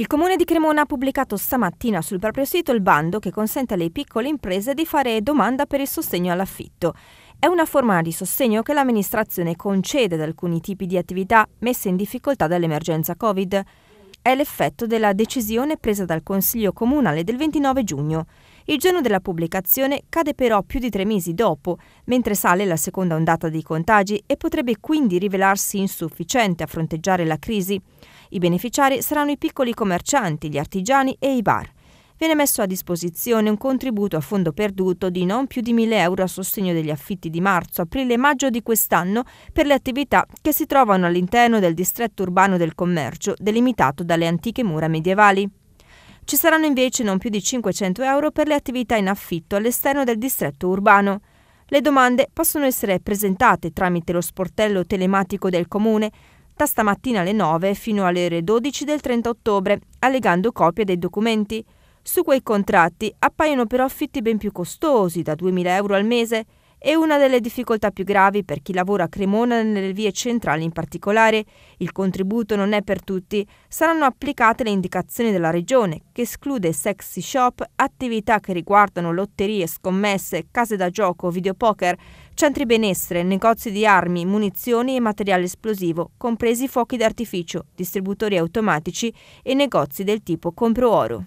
Il Comune di Cremona ha pubblicato stamattina sul proprio sito il bando che consente alle piccole imprese di fare domanda per il sostegno all'affitto. È una forma di sostegno che l'amministrazione concede ad alcuni tipi di attività messe in difficoltà dall'emergenza Covid è l'effetto della decisione presa dal Consiglio Comunale del 29 giugno. Il giorno della pubblicazione cade però più di tre mesi dopo, mentre sale la seconda ondata dei contagi e potrebbe quindi rivelarsi insufficiente a fronteggiare la crisi. I beneficiari saranno i piccoli commercianti, gli artigiani e i bar viene messo a disposizione un contributo a fondo perduto di non più di 1.000 euro a sostegno degli affitti di marzo, aprile e maggio di quest'anno per le attività che si trovano all'interno del distretto urbano del commercio delimitato dalle antiche mura medievali. Ci saranno invece non più di 500 euro per le attività in affitto all'esterno del distretto urbano. Le domande possono essere presentate tramite lo sportello telematico del comune da stamattina alle 9 fino alle ore 12 del 30 ottobre, allegando copie dei documenti. Su quei contratti appaiono però affitti ben più costosi, da 2.000 euro al mese, e una delle difficoltà più gravi per chi lavora a Cremona nelle vie centrali in particolare. Il contributo non è per tutti, saranno applicate le indicazioni della regione, che esclude sexy shop, attività che riguardano lotterie, scommesse, case da gioco, videopoker, centri benessere, negozi di armi, munizioni e materiale esplosivo, compresi fuochi d'artificio, distributori automatici e negozi del tipo compro oro.